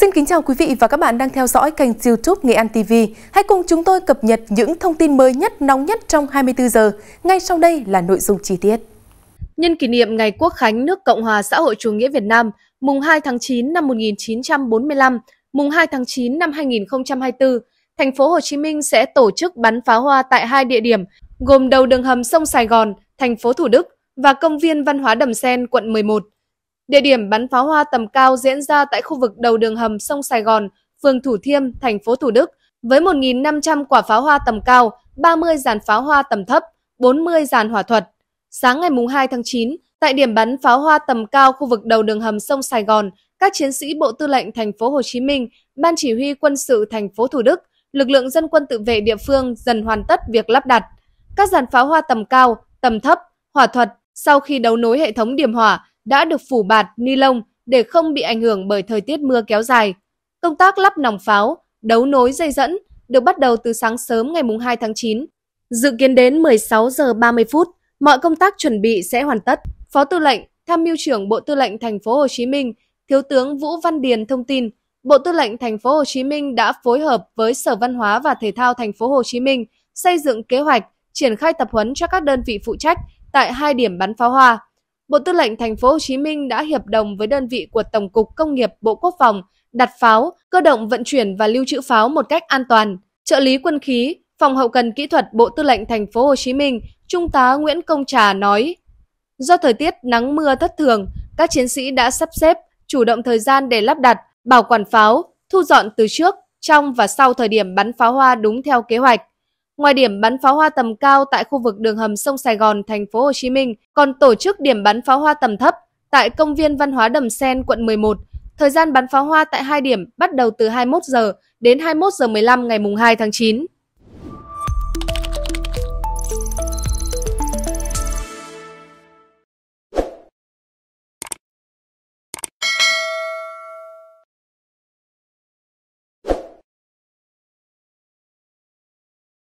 Xin kính chào quý vị và các bạn đang theo dõi kênh YouTube Nghệ An TV. Hãy cùng chúng tôi cập nhật những thông tin mới nhất, nóng nhất trong 24 giờ. Ngay sau đây là nội dung chi tiết. Nhân kỷ niệm Ngày Quốc khánh nước Cộng hòa xã hội chủ nghĩa Việt Nam, mùng 2 tháng 9 năm 1945, mùng 2 tháng 9 năm 2024, thành phố Hồ Chí Minh sẽ tổ chức bắn pháo hoa tại hai địa điểm, gồm đầu đường hầm sông Sài Gòn, thành phố Thủ Đức và công viên văn hóa Đầm Sen, quận 11. Địa điểm bắn pháo hoa tầm cao diễn ra tại khu vực đầu đường hầm sông Sài Gòn, phường Thủ Thiêm, thành phố Thủ Đức, với 1.500 quả pháo hoa tầm cao, 30 dàn pháo hoa tầm thấp, 40 dàn hỏa thuật. Sáng ngày 2 tháng 9, tại điểm bắn pháo hoa tầm cao khu vực đầu đường hầm sông Sài Gòn, các chiến sĩ Bộ Tư lệnh Thành phố Hồ Chí Minh, Ban Chỉ huy Quân sự Thành phố Thủ Đức, lực lượng dân quân tự vệ địa phương dần hoàn tất việc lắp đặt các dàn pháo hoa tầm cao, tầm thấp, hỏa thuật sau khi đấu nối hệ thống điểm hỏa đã được phủ bạt, ni lông để không bị ảnh hưởng bởi thời tiết mưa kéo dài. Công tác lắp nòng pháo, đấu nối dây dẫn được bắt đầu từ sáng sớm ngày 2 tháng 9. Dự kiến đến 16 giờ 30 phút, mọi công tác chuẩn bị sẽ hoàn tất. Phó Tư lệnh, Tham mưu trưởng Bộ Tư lệnh Thành phố Hồ Chí Minh, Thiếu tướng Vũ Văn Điền thông tin, Bộ Tư lệnh Thành phố Hồ Chí Minh đã phối hợp với Sở Văn hóa và Thể thao Thành phố Hồ Chí Minh xây dựng kế hoạch triển khai tập huấn cho các đơn vị phụ trách tại hai điểm bắn pháo hoa Bộ Tư lệnh Thành phố Hồ Chí Minh đã hiệp đồng với đơn vị của Tổng cục Công nghiệp Bộ Quốc phòng đặt pháo, cơ động vận chuyển và lưu trữ pháo một cách an toàn. Trợ lý quân khí, Phòng hậu cần kỹ thuật Bộ Tư lệnh Thành phố Hồ Chí Minh, Trung tá Nguyễn Công Trà nói: Do thời tiết nắng mưa thất thường, các chiến sĩ đã sắp xếp, chủ động thời gian để lắp đặt, bảo quản pháo, thu dọn từ trước, trong và sau thời điểm bắn pháo hoa đúng theo kế hoạch. Ngoài điểm bắn pháo hoa tầm cao tại khu vực đường hầm sông Sài Gòn, thành phố Hồ Chí Minh, còn tổ chức điểm bắn pháo hoa tầm thấp tại công viên văn hóa Đầm Sen, quận 11. Thời gian bắn pháo hoa tại hai điểm bắt đầu từ 21 giờ đến 21 giờ 15 ngày mùng 2 tháng 9.